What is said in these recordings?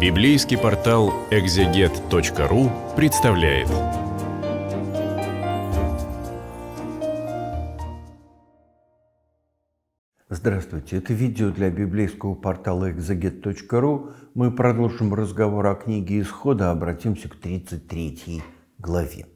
Библейский портал экзегет.ру представляет. Здравствуйте, это видео для библейского портала экзегет.ру. Мы продолжим разговор о книге Исхода, обратимся к 33 главе.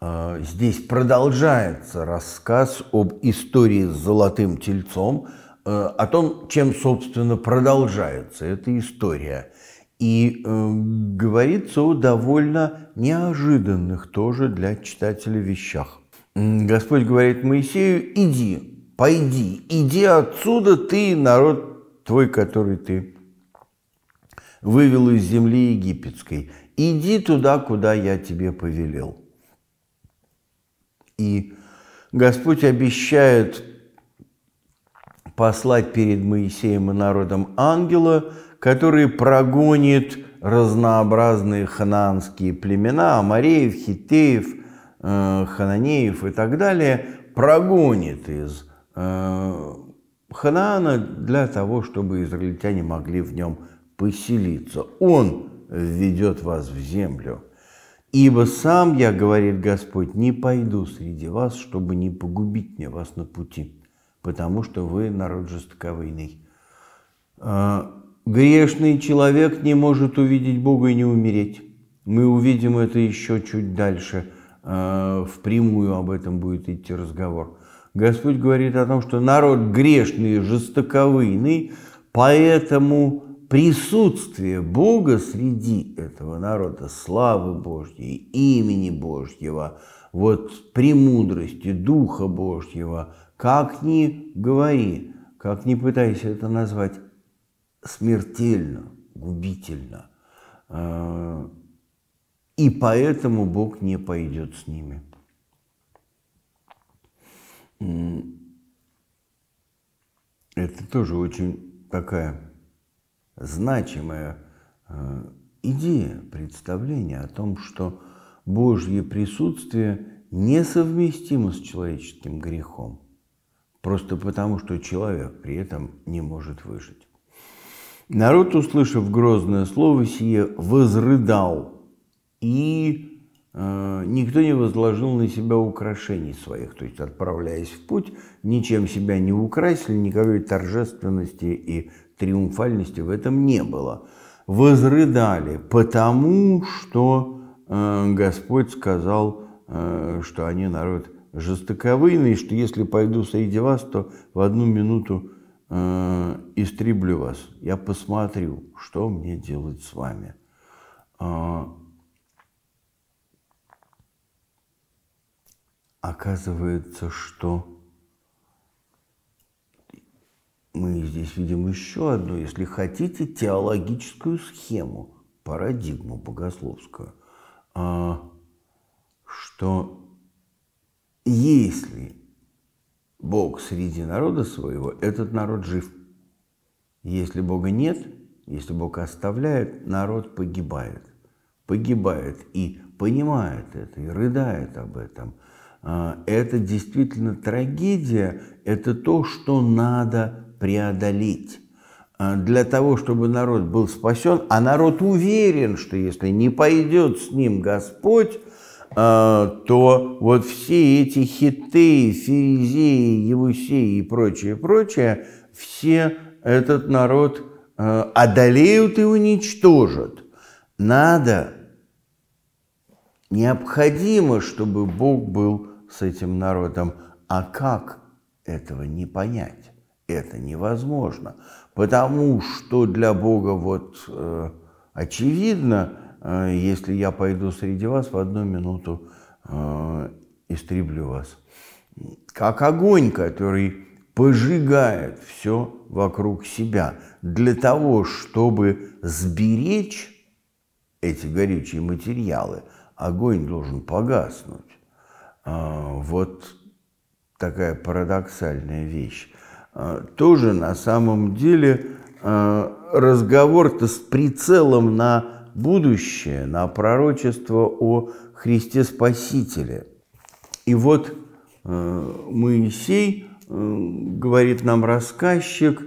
А, здесь продолжается рассказ об истории с золотым тельцом – Э, о том, чем, собственно, продолжается эта история. И э, говорится о довольно неожиданных тоже для читателя вещах. Господь говорит Моисею, иди, пойди, иди отсюда ты, народ твой, который ты вывел из земли египетской. Иди туда, куда я тебе повелел. И Господь обещает послать перед Моисеем и народом ангела, который прогонит разнообразные ханаанские племена, амареев, хитеев, э, хананеев и так далее, прогонит из э, Ханаана для того, чтобы израильтяне могли в нем поселиться. Он введет вас в землю. Ибо сам я, говорит Господь, не пойду среди вас, чтобы не погубить мне вас на пути потому что вы народ жестоковыйный. А, грешный человек не может увидеть Бога и не умереть. Мы увидим это еще чуть дальше. А, впрямую об этом будет идти разговор. Господь говорит о том, что народ грешный, жестоковыйный, поэтому присутствие Бога среди этого народа, славы Божьей, имени Божьего – вот премудрости Духа Божьего, как ни говори, как ни пытайся это назвать, смертельно, губительно. Э, и поэтому Бог не пойдет с ними. Это тоже очень такая значимая э, идея, представление о том, что Божье присутствие несовместимо с человеческим грехом, просто потому что человек при этом не может выжить. Народ, услышав грозное слово сие, возрыдал, и э, никто не возложил на себя украшений своих, то есть, отправляясь в путь, ничем себя не украсили, никакой торжественности и триумфальности в этом не было. Возрыдали, потому что Э, Господь сказал, э, что они народ жестоковыйный, что если пойду среди вас, то в одну минуту э, истреблю вас. Я посмотрю, что мне делать с вами. Оказывается, что мы здесь видим еще одну, если хотите, теологическую схему, парадигму богословскую – а, что если Бог среди народа своего, этот народ жив. Если Бога нет, если Бог оставляет, народ погибает. Погибает и понимает это, и рыдает об этом. А, это действительно трагедия, это то, что надо преодолеть. А, для того, чтобы народ был спасен, а народ уверен, что если не пойдет с ним Господь, а, то вот все эти хиты, ферезеи, евусеи и прочее, прочее, все этот народ а, одолеют и уничтожат. Надо, необходимо, чтобы Бог был с этим народом. А как этого не понять? Это невозможно потому что для Бога вот э, очевидно, э, если я пойду среди вас, в одну минуту э, истреблю вас. Как огонь, который пожигает все вокруг себя для того, чтобы сберечь эти горючие материалы, огонь должен погаснуть. А, вот такая парадоксальная вещь. А, тоже на самом деле а, разговор-то с прицелом на будущее, на пророчество о Христе Спасителе. И вот а, Моисей, говорит нам рассказчик,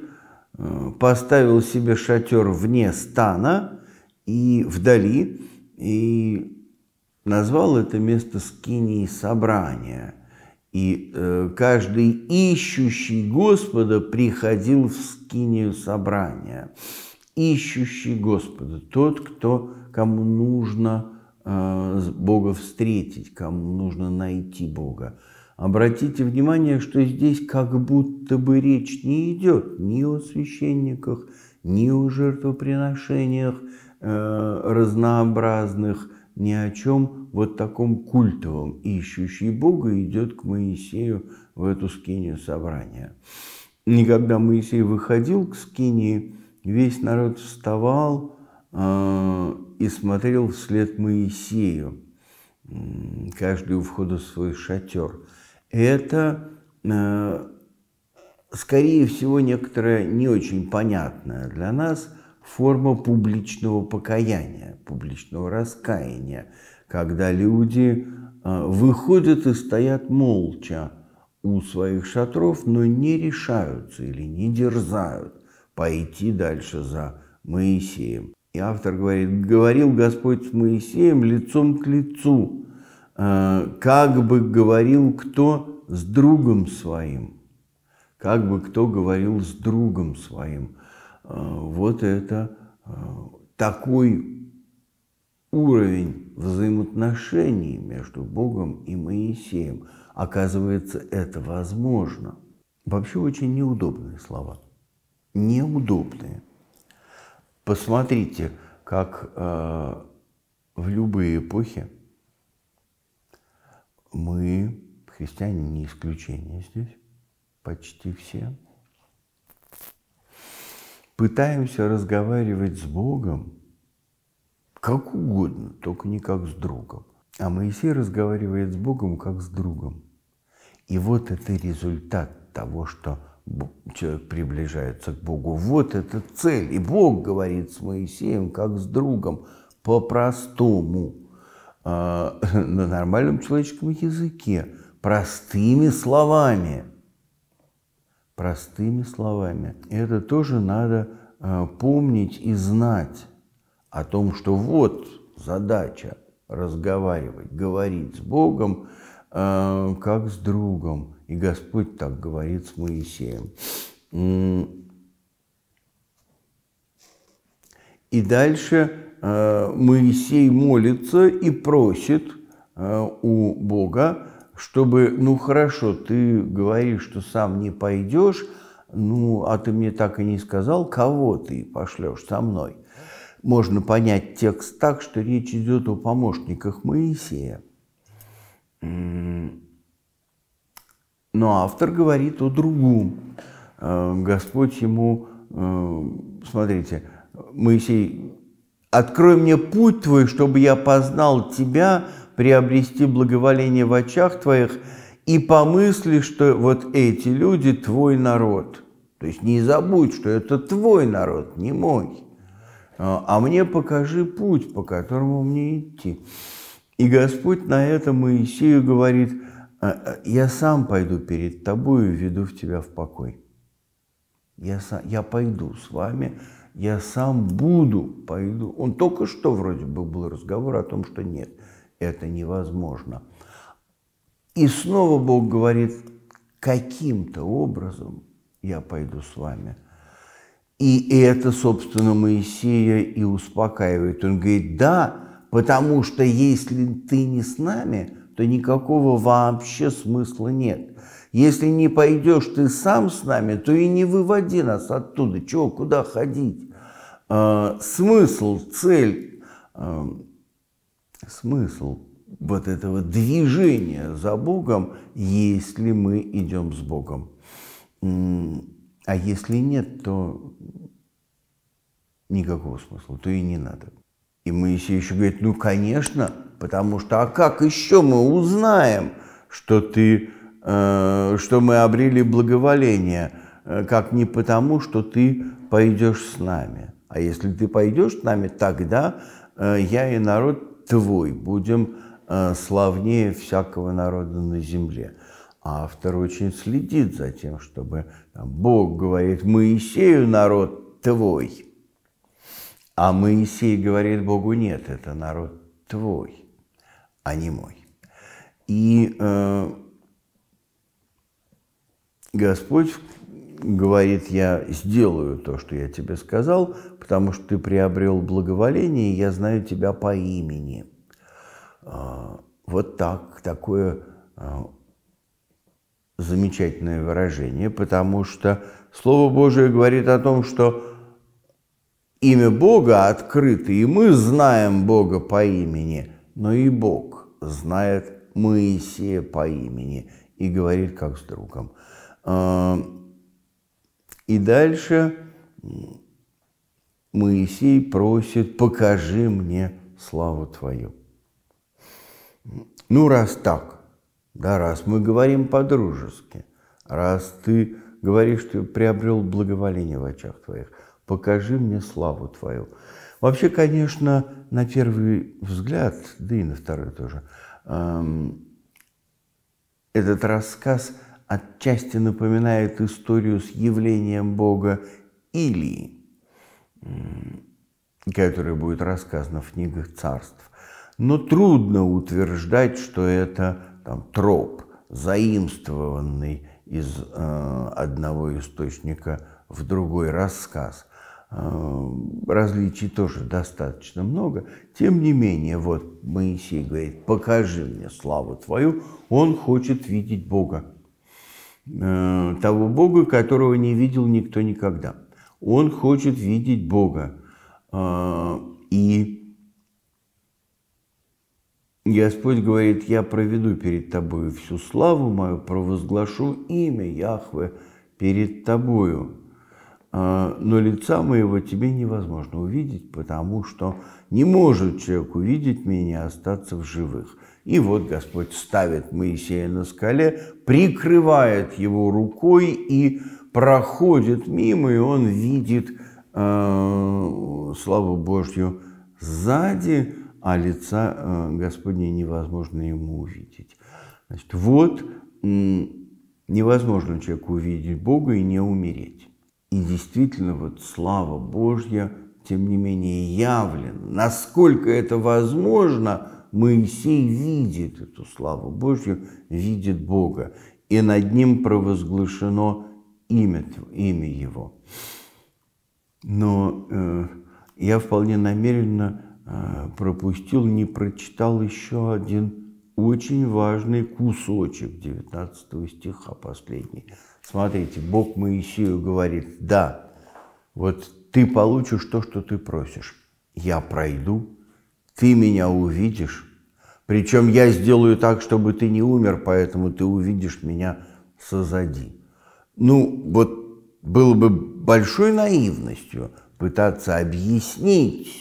поставил себе шатер вне стана и вдали, и назвал это место скинии собрания – и э, каждый ищущий Господа приходил в скинию собрания. Ищущий Господа, тот, кто, кому нужно э, Бога встретить, кому нужно найти Бога. Обратите внимание, что здесь как будто бы речь не идет ни о священниках, ни о жертвоприношениях э, разнообразных, ни о чем вот таком культовом. Ищущий Бога идет к Моисею в эту скинию собрания. И когда Моисей выходил к скинии, весь народ вставал э, и смотрел вслед Моисею, каждый у входа свой шатер. Это, э, скорее всего, некоторое не очень понятное для нас – форма публичного покаяния, публичного раскаяния, когда люди а, выходят и стоят молча у своих шатров, но не решаются или не дерзают пойти дальше за Моисеем. И автор говорит, говорил Господь с Моисеем лицом к лицу, а, как бы говорил кто с другом своим, как бы кто говорил с другом своим – а, вот это а, такой уровень взаимоотношений между Богом и Моисеем. Оказывается, это возможно. Вообще очень неудобные слова. Неудобные. Посмотрите, как э, в любые эпохи мы, христиане не исключение здесь, почти все, пытаемся разговаривать с Богом как угодно, только не как с другом. А Моисей разговаривает с Богом как с другом. И вот это результат того, что человек приближается к Богу. Вот это цель. И Бог говорит с Моисеем как с другом по-простому, а, на нормальном человеческом языке, простыми словами простыми словами. И Это тоже надо э, помнить и знать о том, что вот задача разговаривать, говорить с Богом, э, как с другом. И Господь так говорит с Моисеем. И дальше э, Моисей молится и просит у Бога чтобы, ну хорошо, ты говоришь, что сам не пойдешь, ну, а ты мне так и не сказал, кого ты пошлешь со мной. Можно понять текст так, что речь идет о помощниках Моисея. Но автор говорит о другом. Э, Господь ему, э, смотрите, Моисей, «Открой мне путь твой, чтобы я познал тебя, приобрести благоволение в очах твоих, и помысли, что вот эти люди твой народ. То есть не забудь, что это твой народ, не мой. «А, а мне покажи путь, по которому мне идти. И Господь на это Моисею говорит, «А, а, я сам пойду перед тобой и веду в тебя в покой. Я, сам, я пойду с вами, я сам буду, пойду. Он только что вроде бы был разговор о том, что нет это невозможно. И снова Бог говорит, каким-то образом я пойду с вами. И это, собственно, Моисея и успокаивает. Он говорит, да, потому что если ты не с нами, то никакого вообще смысла нет. Если не пойдешь ты сам с нами, то и не выводи нас оттуда. Чего, куда ходить? Э, смысл, цель э, смысл вот этого движения за Богом, если мы идем с Богом. А если нет, то никакого смысла, то и не надо. И Моисей еще говорит, ну, конечно, потому что, а как еще мы узнаем, что ты, э, что мы обрели благоволение, э, как не потому, что ты пойдешь с нами. А если ты пойдешь с нами, тогда э, я и народ твой, будем э, славнее всякого народа на земле. А автор очень следит за тем, чтобы там, Бог говорит Моисею народ твой, а Моисей говорит Богу нет, это народ твой, а не мой. И э, Господь говорит, я сделаю то, что я тебе сказал, потому что ты приобрел благоволение, и я знаю тебя по имени. А, вот так, такое а, замечательное выражение, потому что Слово Божие говорит о том, что имя Бога открыто, и мы знаем Бога по имени, но и Бог знает Моисея по имени и говорит как с другом. А, и дальше Моисей просит, покажи мне славу твою. Ну, раз так, да, раз мы говорим по-дружески, раз ты говоришь, что приобрел благоволение в очах твоих, покажи мне славу твою. Вообще, конечно, на первый взгляд, да и на второй тоже, эм, этот рассказ – отчасти напоминает историю с явлением Бога Илии, которая будет рассказана в книгах царств. Но трудно утверждать, что это там, троп, заимствованный из э, одного источника в другой рассказ. Э, различий тоже достаточно много. Тем не менее, вот Моисей говорит, покажи мне славу твою. Он хочет видеть Бога Э, того Бога, которого не видел никто никогда. Он хочет видеть Бога. Э, и Господь говорит, я проведу перед тобою всю славу мою, провозглашу имя Яхве перед тобою. Э, но лица моего тебе невозможно увидеть, потому что не может человек увидеть меня и остаться в живых. И вот Господь ставит Моисея на скале, прикрывает его рукой и проходит мимо, и он видит э, славу Божью сзади, а лица э, Господня невозможно ему увидеть. Значит, вот э, невозможно человеку увидеть Бога и не умереть. И действительно, вот слава Божья, тем не менее, явлена. Насколько это возможно – Моисей видит эту славу Божью, видит Бога, и над ним провозглашено имя, имя его. Но э, я вполне намеренно э, пропустил, не прочитал еще один очень важный кусочек 19 стиха последний. Смотрите, Бог Моисею говорит, да, вот ты получишь то, что ты просишь. Я пройду ты меня увидишь. Причем я сделаю так, чтобы ты не умер, поэтому ты увидишь меня сзади. Ну, вот было бы большой наивностью пытаться объяснить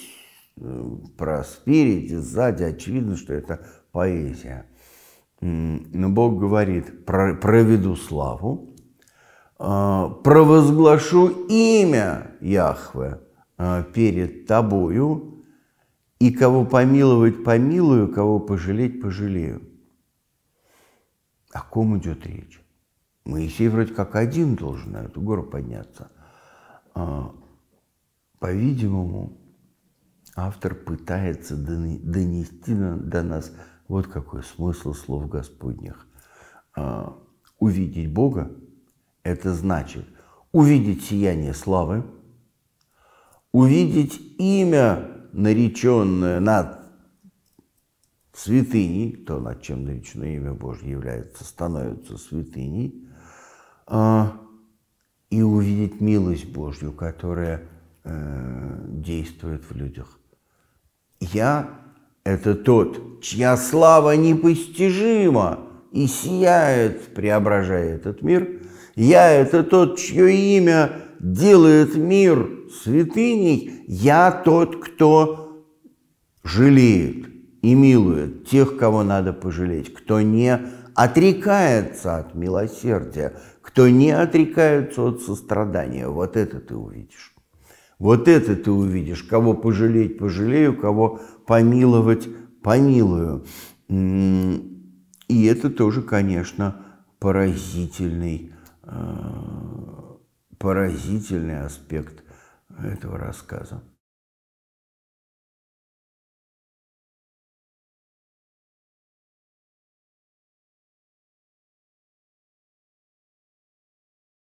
э, про спереди, сзади. Очевидно, что это поэзия. Но Бог говорит, проведу славу, а, провозглашу имя Яхве а, перед тобою, и кого помиловать, помилую, кого пожалеть, пожалею. О ком идет речь? Моисей вроде как один должен на эту гору подняться. А, по-видимому, автор пытается донести до нас вот какой смысл слов Господних. А, увидеть Бога – это значит увидеть сияние славы, увидеть имя нареченное над святыней, то, над чем наречено имя Божье является, становится святыней, а, и увидеть милость Божью, которая э, действует в людях. Я – это тот, чья слава непостижима и сияет, преображая этот мир. Я – это тот, чье имя делает мир святыней, я тот, кто жалеет и милует тех, кого надо пожалеть, кто не отрекается от милосердия, кто не отрекается от сострадания. Вот это ты увидишь. Вот это ты увидишь. Кого пожалеть, пожалею, кого помиловать, помилую. И это тоже, конечно, поразительный э, поразительный аспект этого рассказа.